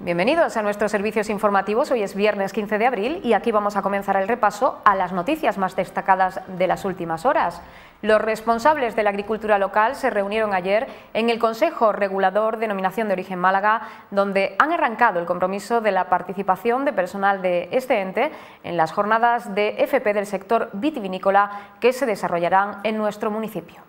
Bienvenidos a nuestros servicios informativos. Hoy es viernes 15 de abril y aquí vamos a comenzar el repaso a las noticias más destacadas de las últimas horas. Los responsables de la agricultura local se reunieron ayer en el Consejo Regulador de Denominación de Origen Málaga, donde han arrancado el compromiso de la participación de personal de este ente en las jornadas de FP del sector vitivinícola que se desarrollarán en nuestro municipio.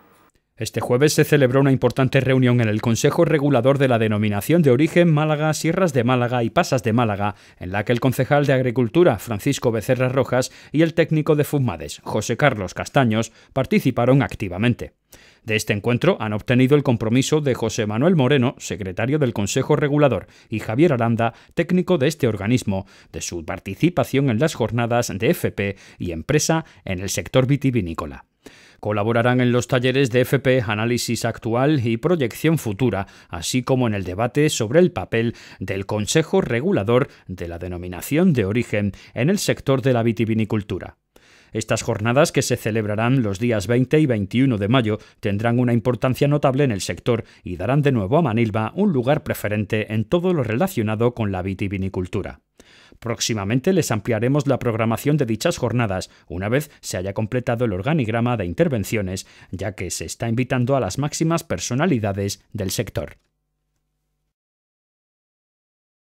Este jueves se celebró una importante reunión en el Consejo Regulador de la Denominación de Origen Málaga, Sierras de Málaga y Pasas de Málaga, en la que el concejal de Agricultura, Francisco Becerra Rojas, y el técnico de Fumades, José Carlos Castaños, participaron activamente. De este encuentro han obtenido el compromiso de José Manuel Moreno, secretario del Consejo Regulador, y Javier Aranda, técnico de este organismo, de su participación en las jornadas de FP y empresa en el sector vitivinícola. Colaborarán en los talleres de FP, análisis actual y proyección futura, así como en el debate sobre el papel del Consejo Regulador de la Denominación de Origen en el sector de la vitivinicultura. Estas jornadas, que se celebrarán los días 20 y 21 de mayo, tendrán una importancia notable en el sector y darán de nuevo a Manilva un lugar preferente en todo lo relacionado con la vitivinicultura. Próximamente les ampliaremos la programación de dichas jornadas, una vez se haya completado el organigrama de intervenciones, ya que se está invitando a las máximas personalidades del sector.